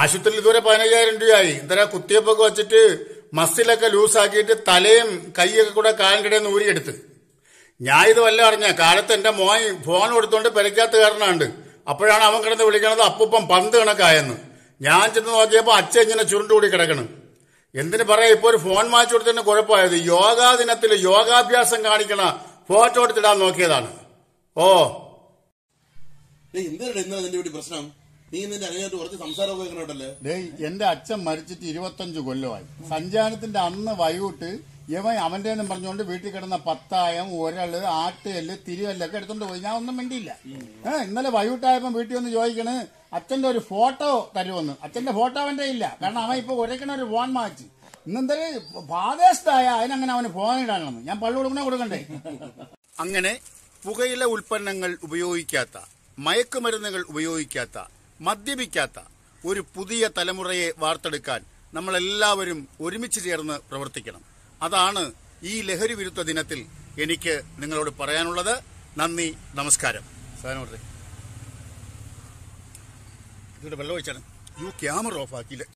ആശുപത്രിയിൽ ഇതുവരെ പതിനയ്യായിരം രൂപയായി ഇന്നലെ കുത്തിയപ്പൊക്കെ വെച്ചിട്ട് മസിലൊക്കെ ലൂസാക്കിയിട്ട് തലയും കൈയൊക്കെ കൂടെ കാലിൻ്റെ ഊരിയെടുത്ത് ഞാൻ ഇത് വല്ല അറിഞ്ഞ കാലത്ത് എന്റെ മോൻ ഫോൺ കൊടുത്തോണ്ട് പെരക്കാത്ത കാരണമുണ്ട് അപ്പോഴാണ് അവൻ കിടന്ന് വിളിക്കണത് അപ്പൂപ്പം പന്ത് കണക്കായെന്ന് ഞാൻ ചെന്ന് നോക്കിയപ്പോൾ അച്ഛൻ ഇങ്ങനെ ചുരുണ്ടുകൂടി കിടക്കണം എന്തിനു പറയാ ഇപ്പൊ ഒരു ഫോൺ മാച്ചു കൊടുത്തതിന് കുഴപ്പമായത് യോഗാ ദിനത്തിൽ യോഗാഭ്യാസം കാണിക്കണ ഫോട്ടോ എടുത്തിടാൻ നോക്കിയതാണ് ഓ എന്താ ഇന്നലെ നിന്റെ പ്രശ്നം നീ നിന്റെ അങ്ങനെയായിട്ട് കുറച്ച് സംസാരമൊക്കെ എങ്ങനെയുണ്ടല്ലേ എന്റെ അച്ഛൻ മരിച്ചിട്ട് ഇരുപത്തഞ്ചു കൊല്ലമായി സഞ്ചാരത്തിന്റെ അന്ന് വൈകിട്ട് ഇവൻ അവന്റെ പറഞ്ഞുകൊണ്ട് വീട്ടിൽ കിടന്ന പത്തായം ഒരള് ആട്ടുകല്ല് ഒക്കെ എടുത്തോണ്ട് പോയി ഞാൻ ഒന്നും വേണ്ടിയില്ല ഏഹ് ഇന്നലെ വൈകിട്ടായപ്പോ വീട്ടിൽ ഒന്ന് ചോദിക്കണേ അച്ഛന്റെ ഒരു ഫോട്ടോ തരുമെന്ന് അച്ഛന്റെ ഫോട്ടോ അവന്റെ ഇല്ല കാരണം അവൻ ഇപ്പൊ ഒരേക്കണ ഒരു ഫോൺ മാറ്റി ഇന്നെന്തേ ഫാദേഴ്സ്ഡായ അതിനങ്ങനെ അവന് ഫോൺ ഇടാനാണ് ഞാൻ പള്ളി കൊടുക്കണേ കൊടുക്കണ്ടേ അങ്ങനെ പുകയില ഉൽപ്പന്നങ്ങൾ ഉപയോഗിക്കാത്ത മയക്കുമരുന്നുകൾ ഉപയോഗിക്കാത്ത മദ്യപിക്കാത്ത ഒരു പുതിയ തലമുറയെ വാർത്തെടുക്കാൻ നമ്മളെല്ലാവരും ഒരുമിച്ച് ചേർന്ന് പ്രവർത്തിക്കണം അതാണ് ഈ ലഹരി വിരുദ്ധ ദിനത്തിൽ എനിക്ക് നിങ്ങളോട് പറയാനുള്ളത് നന്ദി നമസ്കാരം സാധനം വെള്ളം ഒഴിച്ചാണ് യു ക്യാമറ ഓഫ് ആക്കിയില്ല